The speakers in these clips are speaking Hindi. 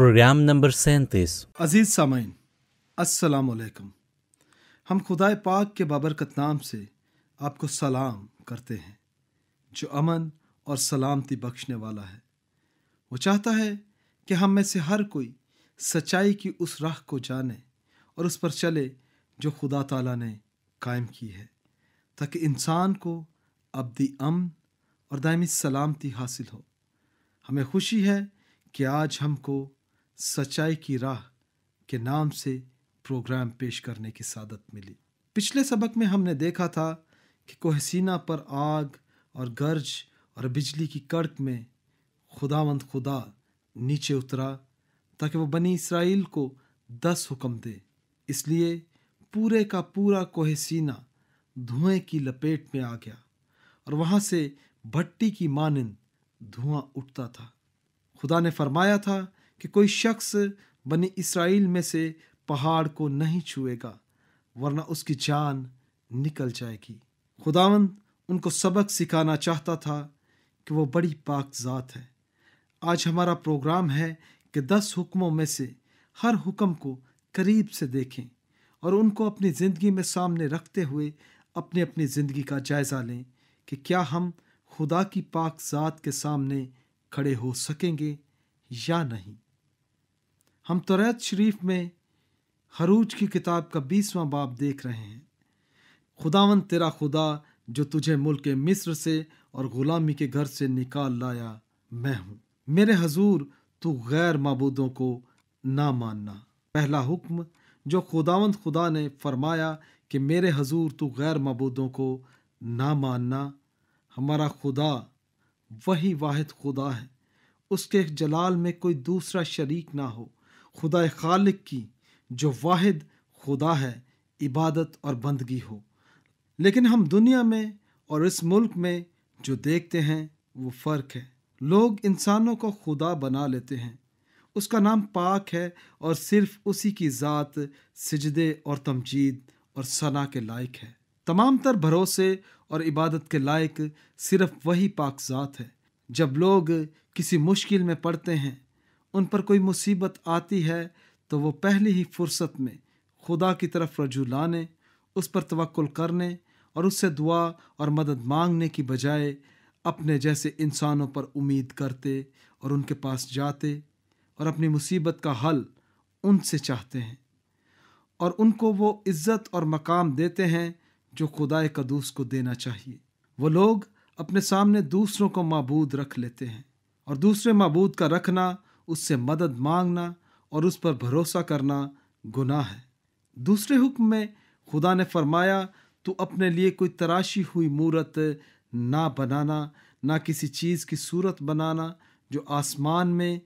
प्रोग्राम नंबर सैंतीस अजीज़ सामाइन असलकम हम खुदाए पाक के बाबरकत नाम से आपको सलाम करते हैं जो अमन और सलामती बख्शने वाला है वो चाहता है कि हम में से हर कोई सच्चाई की उस राह को जाने और उस पर चले जो खुदा तला ने कायम की है ताकि इंसान को अबदी अमन और दायमी सलामती हासिल हो हमें खुशी है कि आज हमको सच्चाई की राह के नाम से प्रोग्राम पेश करने की सादत मिली पिछले सबक में हमने देखा था कि कोहसीना पर आग और गर्ज और बिजली की कड़क में खुदावंद खुदा नीचे उतरा ताकि वो बनी इसराइल को दस हुक्म दे इसलिए पूरे का पूरा कोहसीना धुएं की लपेट में आ गया और वहाँ से भट्टी की मानंद धुआं उठता था खुदा ने फरमाया था कि कोई शख्स बने इसराइल में से पहाड़ को नहीं छुएगा वरना उसकी जान निकल जाएगी खुदावंद उनको सबक सिखाना चाहता था कि वो बड़ी पाक ज़ात है आज हमारा प्रोग्राम है कि दस हुक्मों में से हर हुक्म को करीब से देखें और उनको अपनी ज़िंदगी में सामने रखते हुए अपने अपनी ज़िंदगी का जायज़ा लें कि क्या हम खुदा की पाक ज़ात के सामने खड़े हो सकेंगे या नहीं हम तुरैत शरीफ में हरूज की किताब का बीसवां बाब देख रहे हैं खुदावन तेरा खुदा जो तुझे मुल्क मिस्र से और ग़ुलामी के घर से निकाल लाया मैं हूँ मेरे हजूर तू गैर मबूदों को ना मानना पहला हुक्म जो खुदावंत खुदा ने फरमाया कि मेरे हजूर तू गैर मबूदों को ना मानना हमारा खुदा वही वाहिद खुदा है उसके जलाल में कोई दूसरा शरीक ना हो खुदा खालिक की जो वाहिद खुदा है इबादत और बंदगी हो लेकिन हम दुनिया में और इस मुल्क में जो देखते हैं वो फ़र्क है लोग इंसानों को खुदा बना लेते हैं उसका नाम पाक है और सिर्फ उसी की ज़ात सजदे और तमजीद और सना के लायक है तमाम तर भरोसे और इबादत के लायक सिर्फ वही पाक ज़ात है जब लोग किसी मुश्किल में पड़ते हैं उन पर कोई मुसीबत आती है तो वो पहली ही फुर्सत में खुदा की तरफ रजू लाने उस पर तवक्ल करने और उससे दुआ और मदद मांगने की बजाय अपने जैसे इंसानों पर उम्मीद करते और उनके पास जाते और अपनी मुसीबत का हल उनसे चाहते हैं और उनको वो इज़्ज़त और मकाम देते हैं जो खुदा कदूस को देना चाहिए वो लोग अपने सामने दूसरों को मबूद रख लेते हैं और दूसरे मबूद का रखना उससे मदद मांगना और उस पर भरोसा करना गुनाह है दूसरे हुक्म में खुदा ने फरमाया तो अपने लिए कोई तराशी हुई मूरत ना बनाना ना किसी चीज़ की सूरत बनाना जो आसमान में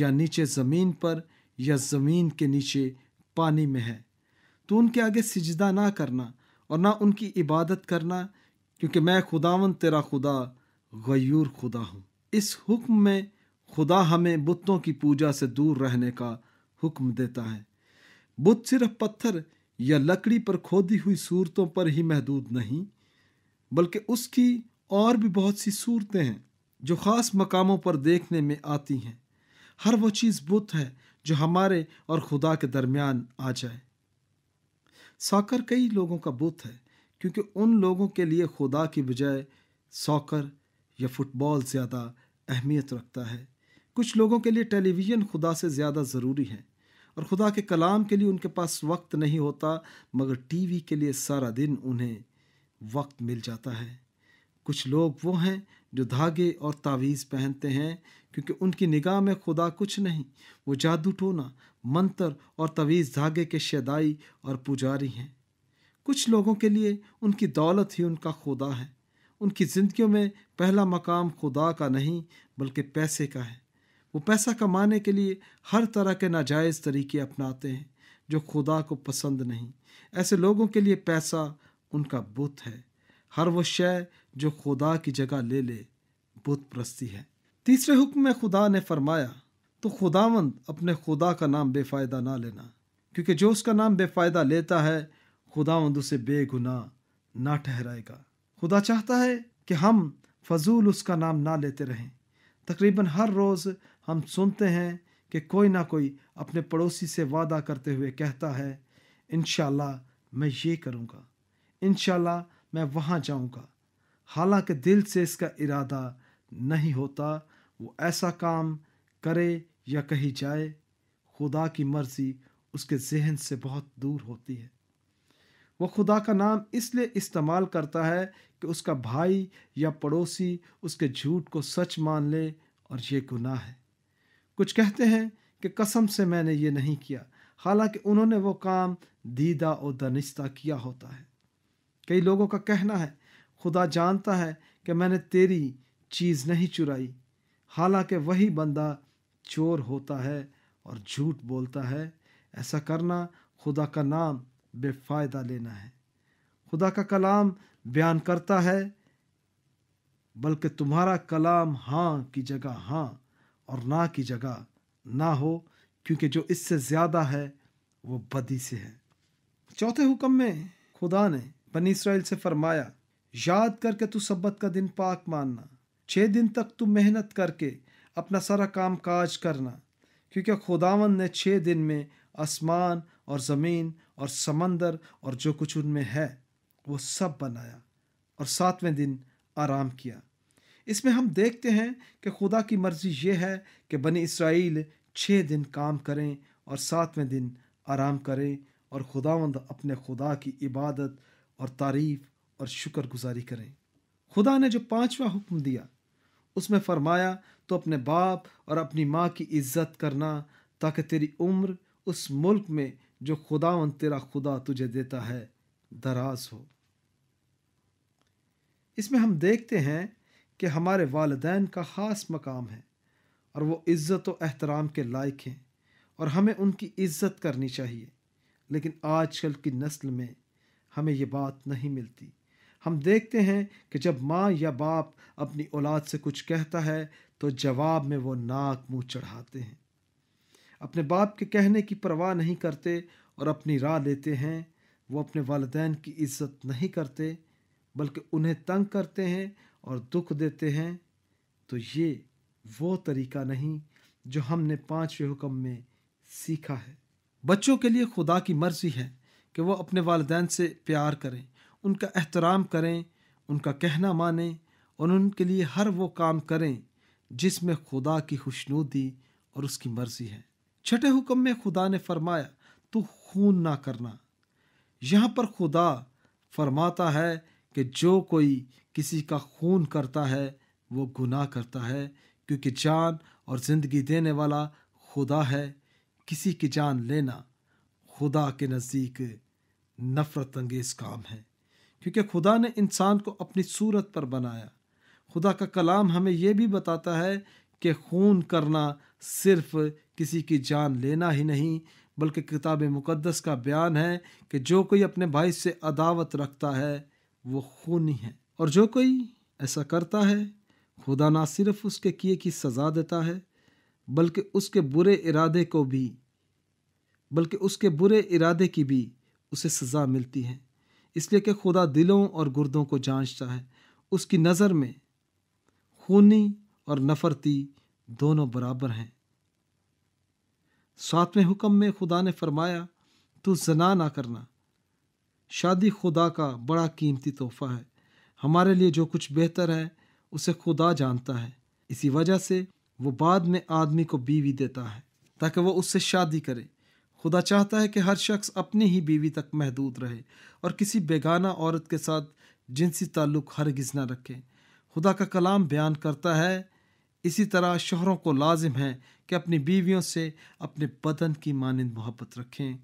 या नीचे ज़मीन पर या ज़मीन के नीचे पानी में है तो उनके आगे सिजदा ना करना और ना उनकी इबादत करना क्योंकि मैं खुदावन तेरा खुदा गयूर खुदा हूँ इस हुक्म में खुदा हमें बुतों की पूजा से दूर रहने का हुक्म देता है बुत सिर्फ पत्थर या लकड़ी पर खोदी हुई सूरतों पर ही महदूद नहीं बल्कि उसकी और भी बहुत सी सूरतें हैं जो ख़ास मकामों पर देखने में आती हैं हर वो चीज़ बुत है जो हमारे और खुदा के दरमियान आ जाए साकर कई लोगों का बुत है क्योंकि उन लोगों के लिए खुदा की बजाय सॉकर या फुटबॉल ज़्यादा अहमियत रखता है कुछ लोगों के लिए टेलीविज़न खुदा से ज़्यादा ज़रूरी है और खुदा के कलाम के लिए उनके पास वक्त नहीं होता मगर टीवी के लिए सारा दिन उन्हें वक्त मिल जाता है कुछ लोग वो हैं जो धागे और तावीज़ पहनते हैं क्योंकि उनकी निगाह में खुदा कुछ नहीं वो जादू टोना मंत्र और तवीज़ धागे के शदाई और पुजारी हैं कुछ लोगों के लिए उनकी दौलत ही उनका खुदा है उनकी ज़िंदगियों में पहला मकाम खुदा का नहीं बल्कि पैसे का है वो पैसा कमाने के लिए हर तरह के नाजायज़ तरीके अपनाते हैं जो खुदा को पसंद नहीं ऐसे लोगों के लिए पैसा उनका बुत है हर वो शय जो खुदा की जगह ले ले बुत प्रस्ती है तीसरे हुक्म में खुदा ने फरमाया तो खुदावंद अपने खुदा का नाम बेफ़ायदा ना लेना क्योंकि जो उसका नाम बेफ़ायदा लेता है खुदावंद उसे बेगुनाह ना ठहराएगा खुदा चाहता है कि हम फजूल उसका नाम ना लेते रहें तकरीबन हर रोज़ हम सुनते हैं कि कोई ना कोई अपने पड़ोसी से वादा करते हुए कहता है इन मैं ये करूँगा इन मैं वहाँ जाऊँगा हालांकि दिल से इसका इरादा नहीं होता वो ऐसा काम करे या कही जाए खुदा की मर्ज़ी उसके जहन से बहुत दूर होती है वो खुदा का नाम इसलिए इस्तेमाल करता है कि उसका भाई या पड़ोसी उसके झूठ को सच मान ले और ये गुनाह है कुछ कहते हैं कि कसम से मैंने ये नहीं किया हालांकि उन्होंने वो काम दीदा और दनिश्ता किया होता है कई लोगों का कहना है खुदा जानता है कि मैंने तेरी चीज़ नहीं चुराई हालांकि वही बंदा चोर होता है और झूठ बोलता है ऐसा करना खुदा का नाम बेफायदा लेना है खुदा का कलाम बयान करता है बल्कि तुम्हारा कलाम हाँ की जगह हाँ और ना की जगह ना हो क्योंकि जो इससे ज़्यादा है वो बदी से है चौथे हुक्म में खुदा ने बनी इसराइल से फरमाया याद करके तू सब्बत का दिन पाक मानना छः दिन तक तू मेहनत करके अपना सारा काम काज करना क्योंकि खुदावन ने छः दिन में आसमान और ज़मीन और समंदर और जो कुछ उनमें है वो सब बनाया और सातवें दिन आराम किया इसमें हम देखते हैं कि खुदा की मर्ज़ी ये है कि बनी इसराइल छः दिन काम करें और सातवें दिन आराम करें और खुदावंद अपने खुदा की इबादत और तारीफ़ और शुक्रगुजारी करें खुदा ने जो पांचवा हुक्म दिया उसमें फरमाया तो अपने बाप और अपनी माँ की इज्जत करना ताकि तेरी उम्र उस मुल्क में जो खुदावंद तेरा खुदा तुझे देता है दराज हो इसमें हम देखते हैं कि हमारे वालदेन का ख़ास मकाम है और वो इज़्ज़त व एहतराम के लायक हैं और हमें उनकी इज़्ज़त करनी चाहिए लेकिन आजकल की नस्ल में हमें ये बात नहीं मिलती हम देखते हैं कि जब माँ या बाप अपनी औलाद से कुछ कहता है तो जवाब में वो नाक मुँह चढ़ाते हैं अपने बाप के कहने की परवाह नहीं करते और अपनी राह लेते हैं वो अपने वालदान की इज़्ज़त नहीं करते बल्कि उन्हें तंग करते हैं और दुख देते हैं तो ये वो तरीका नहीं जो हमने पाँचवें हुक्म में सीखा है बच्चों के लिए खुदा की मर्ज़ी है कि वो अपने वालदेन से प्यार करें उनका एहतराम करें उनका कहना मानें और उनके लिए हर वो काम करें जिसमें खुदा की खुशनुदी और उसकी मर्ज़ी है छठे हुक्म में खुदा ने फरमाया तू खून ना करना यहाँ पर खुदा फरमाता है कि जो कोई किसी का खून करता है वो गुनाह करता है क्योंकि जान और ज़िंदगी देने वाला खुदा है किसी की जान लेना खुदा के नज़दीक नफ़रत अंगेज़ काम है क्योंकि खुदा ने इंसान को अपनी सूरत पर बनाया खुदा का कलाम हमें यह भी बताता है कि खून करना सिर्फ किसी की जान लेना ही नहीं बल्कि किताब मुक़दस का बयान है कि जो कोई अपने भाई से अदावत रखता है वो खूनी है और जो कोई ऐसा करता है खुदा ना सिर्फ उसके किए की सज़ा देता है बल्कि उसके बुरे इरादे को भी बल्कि उसके बुरे इरादे की भी उसे सज़ा मिलती है इसलिए कि खुदा दिलों और गुर्दों को जांचता है उसकी नज़र में खूनी और नफ़रती दोनों बराबर हैं सातवें हुक्म में खुदा ने फरमाया तू जना ना करना शादी खुदा का बड़ा कीमती तोहफा है हमारे लिए जो कुछ बेहतर है उसे खुदा जानता है इसी वजह से वो बाद में आदमी को बीवी देता है ताकि वो उससे शादी करे खुदा चाहता है कि हर शख्स अपनी ही बीवी तक महदूद रहे और किसी बेगाना औरत के साथ जिनसी ताल्लुक़ हरगिज़ ना रखे खुदा का कलाम बयान करता है इसी तरह शोहरों को लाजिम है कि अपनी बीवियों से अपने बदन की मानंद मोहब्बत रखें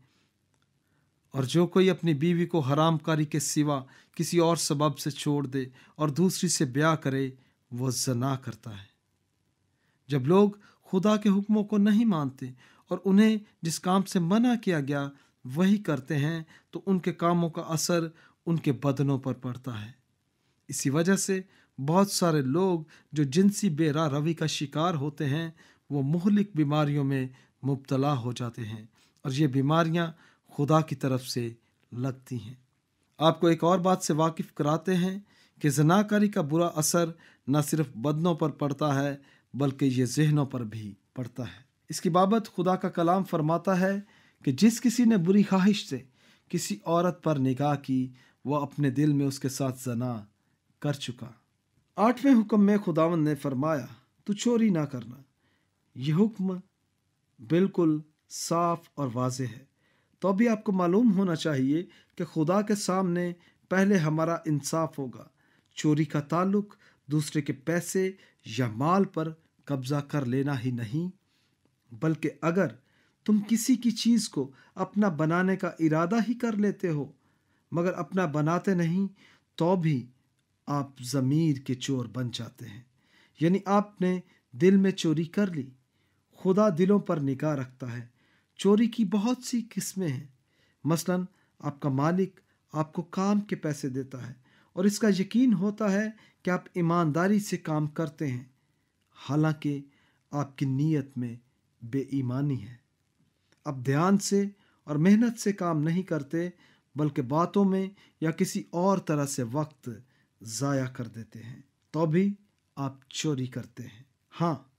और जो कोई अपनी बीवी को हरामकारी के सिवा किसी और सबब से छोड़ दे और दूसरी से ब्याह करे वो जना करता है जब लोग खुदा के हुक्मों को नहीं मानते और उन्हें जिस काम से मना किया गया वही करते हैं तो उनके कामों का असर उनके बदनों पर पड़ता है इसी वजह से बहुत सारे लोग जो जिनसी बेरा रवि का शिकार होते हैं वो मुहलिक बीमारियों में मुबतला हो जाते हैं और ये बीमारियाँ खुदा की तरफ से लगती हैं आपको एक और बात से वाकिफ़ कराते हैं कि जनाकारी का बुरा असर न सिर्फ बदनों पर पड़ता है बल्कि ये जहनों पर भी पड़ता है इसकी बाबत खुदा का कलाम फरमाता है कि जिस किसी ने बुरी ख्वाहिश से किसी औरत पर निगाह की वह अपने दिल में उसके साथ जना कर चुका आठवें हुक्म में खुदावन ने फरमाया तो चोरी ना करना यह हुक्म बिल्कुल साफ और वाज है तो भी आपको मालूम होना चाहिए कि खुदा के सामने पहले हमारा इंसाफ होगा चोरी का ताल्लुक दूसरे के पैसे या माल पर कब्जा कर लेना ही नहीं बल्कि अगर तुम किसी की चीज़ को अपना बनाने का इरादा ही कर लेते हो मगर अपना बनाते नहीं तो भी आप ज़मीर के चोर बन जाते हैं यानी आपने दिल में चोरी कर ली खुदा दिलों पर निगाह रखता है चोरी की बहुत सी किस्में हैं मसलन आपका मालिक आपको काम के पैसे देता है और इसका यकीन होता है कि आप ईमानदारी से काम करते हैं हालांकि आपकी नीयत में बेईमानी है आप ध्यान से और मेहनत से काम नहीं करते बल्कि बातों में या किसी और तरह से वक्त ज़ाया कर देते हैं तो भी आप चोरी करते हैं हाँ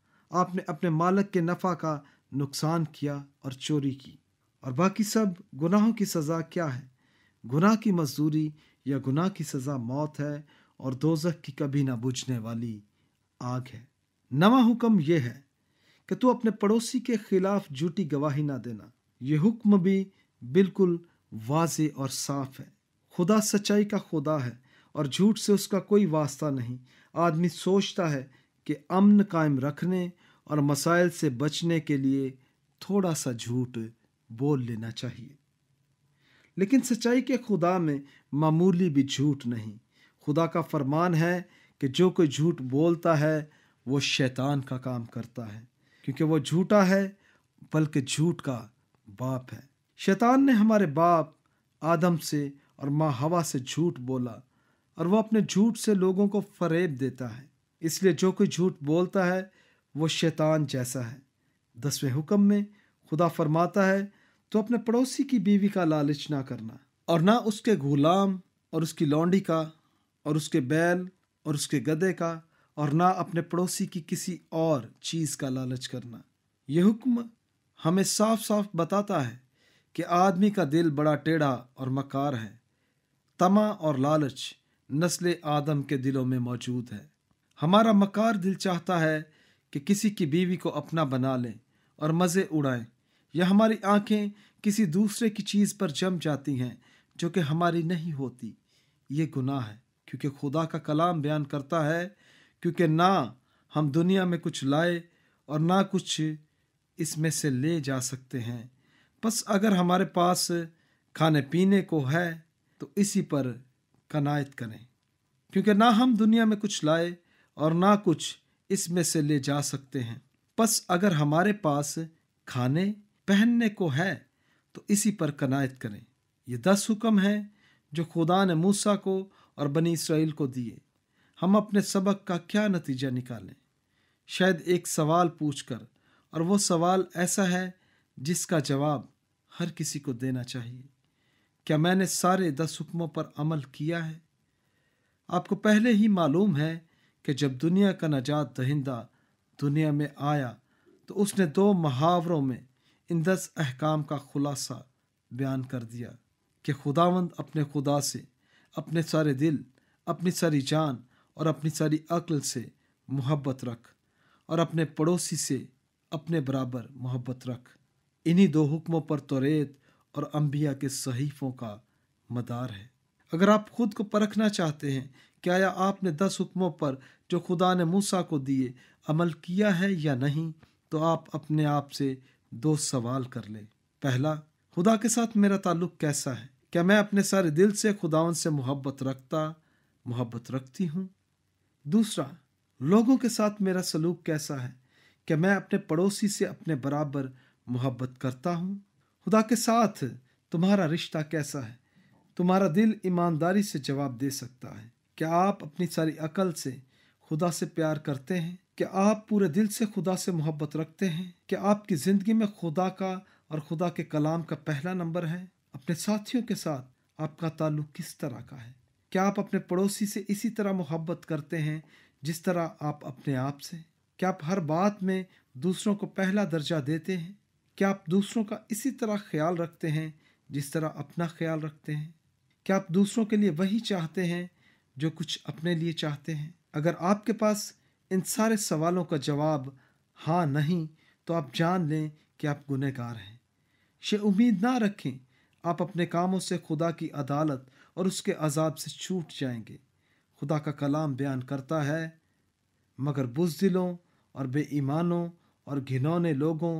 आपने अपने मालक के नफ़ा का नुकसान किया और चोरी की और बाकी सब गुनाहों की सज़ा क्या है गुनाह की मजदूरी या गुनाह की सज़ा मौत है और दोजक की कभी ना बुझने वाली आग है नवा हुक्म यह है कि तू अपने पड़ोसी के खिलाफ झूठी गवाही ना देना यह हुक्म भी बिल्कुल वाज और साफ है खुदा सच्चाई का खुदा है और झूठ से उसका कोई वास्ता नहीं आदमी सोचता है कि अमन कायम रखने और मसाइल से बचने के लिए थोड़ा सा झूठ बोल लेना चाहिए लेकिन सच्चाई के खुदा में मामूली भी झूठ नहीं खुदा का फरमान है कि जो कोई झूठ बोलता है वो शैतान का काम करता है क्योंकि वो झूठा है बल्कि झूठ का बाप है शैतान ने हमारे बाप आदम से और माँ हवा से झूठ बोला और वह अपने झूठ से लोगों को फरेब देता है इसलिए जो कोई झूठ बोलता है वो शैतान जैसा है दसवें हुक्म में खुदा फरमाता है तो अपने पड़ोसी की बीवी का लालच ना करना और ना उसके गुलाम और उसकी लौंडी का और उसके बैल और उसके गधे का और ना अपने पड़ोसी की किसी और चीज़ का लालच करना यह हुक्म हमें साफ साफ बताता है कि आदमी का दिल बड़ा टेढ़ा और मकार है तमा और लालच नस्ल आदम के दिलों में मौजूद है हमारा मकार दिल चाहता है कि किसी की बीवी को अपना बना लें और मज़े उड़ाएं या हमारी आंखें किसी दूसरे की चीज़ पर जम जाती हैं जो कि हमारी नहीं होती ये गुनाह है क्योंकि खुदा का कलाम बयान करता है क्योंकि ना हम दुनिया में कुछ लाए और ना कुछ इसमें से ले जा सकते हैं बस अगर हमारे पास खाने पीने को है तो इसी पर कनायत करें क्योंकि ना हम दुनिया में कुछ लाए और ना कुछ इसमें से ले जा सकते हैं बस अगर हमारे पास खाने पहनने को है तो इसी पर कनायत करें ये दस हुक्म हैं जो खुदा ने मूसा को और बनी इसराइल को दिए हम अपने सबक का क्या नतीजा निकालें शायद एक सवाल पूछकर और वो सवाल ऐसा है जिसका जवाब हर किसी को देना चाहिए क्या मैंने सारे दस हुक्मों पर अमल किया है आपको पहले ही मालूम है कि जब दुनिया का नजात दहिंदा दुनिया में आया तो उसने दो मुहावरों में इन दस अहकाम का खुलासा बयान कर दिया कि खुदावंद अपने खुदा से अपने सारे दिल अपनी सारी जान और अपनी सारी अक्ल से मोहब्बत रख और अपने पड़ोसी से अपने बराबर मोहब्बत रख इन्हीं दो हुक्मों पर तोरेत और अम्बिया के सहीफ़ों का मदार है अगर आप खुद को परखना चाहते हैं क्या या आपने दस हुक्मों पर जो खुदा ने मूसा को दिए अमल किया है या नहीं तो आप अपने आप से दो सवाल कर लें पहला खुदा के साथ मेरा ताल्लुक़ कैसा है क्या मैं अपने सारे दिल से खुदावन से मोहब्बत रखता मोहब्बत रखती हूँ दूसरा लोगों के साथ मेरा सलूक कैसा है क्या मैं अपने पड़ोसी से अपने बराबर मोहब्बत करता हूँ खुदा के साथ तुम्हारा रिश्ता कैसा है तुम्हारा दिल ईमानदारी से जवाब दे सकता है क्या आप अपनी सारी अकल से खुदा से प्यार करते हैं क्या आप पूरे दिल से खुदा से मोहब्बत रखते हैं क्या आपकी ज़िंदगी में खुदा का और खुदा के कलाम का पहला नंबर है अपने साथियों के साथ आपका ताल्लुक किस तरह का है क्या आप अपने पड़ोसी से इसी तरह मोहब्बत करते हैं जिस तरह आप अपने आप से क्या आप हर बात में दूसरों को पहला दर्जा देते हैं क्या आप दूसरों का इसी तरह ख्याल रखते हैं जिस तरह अपना ख्याल रखते हैं क्या आप दूसरों के लिए वही चाहते हैं जो कुछ अपने लिए चाहते हैं अगर आपके पास इन सारे सवालों का जवाब हाँ नहीं तो आप जान लें कि आप गुनहगार हैं ये उम्मीद ना रखें आप अपने कामों से खुदा की अदालत और उसके अजाब से छूट जाएंगे खुदा का कलाम बयान करता है मगर बुजदिलों और बेईमानों और घिनौने लोगों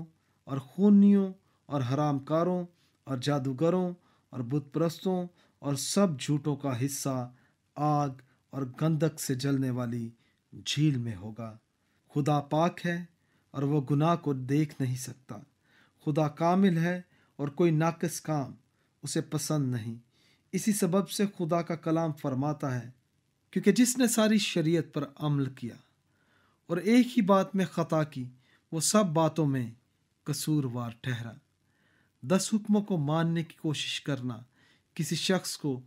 और खूनियों और हरामकारों और जादूगरों और बुतप्रस्तों और सब झूठों का हिस्सा आग और गंधक से जलने वाली झील में होगा खुदा पाक है और वह गुनाह को देख नहीं सकता खुदा कामिल है और कोई नाकस काम उसे पसंद नहीं इसी सबब से खुदा का कलाम फरमाता है क्योंकि जिसने सारी शरीयत पर अमल किया और एक ही बात में ख़ता की वो सब बातों में कसूरवार ठहरा दस हुक्मों को मानने की कोशिश करना किसी शख्स को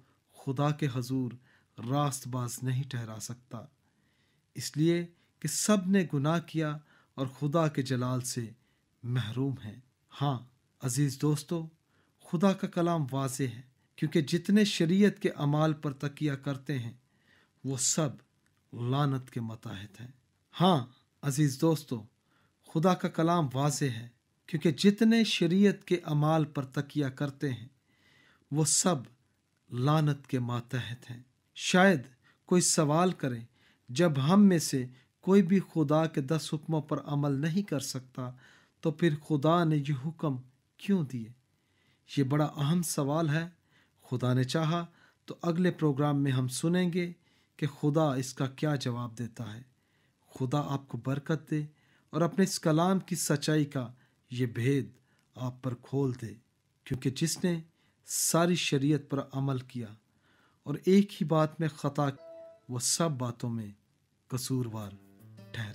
खुदा के हजूर रास्त बाज नहीं ठहरा सकता इसलिए कि सब ने गुनाह किया और खुदा के जलाल से महरूम हैं हाँ अज़ीज़ दोस्तों खुदा का कलाम वाज है क्योंकि जितने शरीयत के अमाल पर तकिया करते हैं वो सब लानत के मताहत हैं हाँ अज़ीज़ दोस्तों खुदा का कलाम वाज है क्योंकि जितने शरीयत के अमाल पर तकिया करते हैं वो सब लानत के मातहत हैं शायद कोई सवाल करे जब हम में से कोई भी खुदा के दस हुक्मों पर अमल नहीं कर सकता तो फिर खुदा ने ये हुक्म क्यों दिए ये बड़ा अहम सवाल है खुदा ने चाहा तो अगले प्रोग्राम में हम सुनेंगे कि खुदा इसका क्या जवाब देता है खुदा आपको बरकत दे और अपने इस कलाम की सच्चाई का ये भेद आप पर खोल दे क्योंकि जिसने सारी शरीयत पर अमल किया और एक ही बात में ख़ता वह सब बातों में कसूरवार ठहरा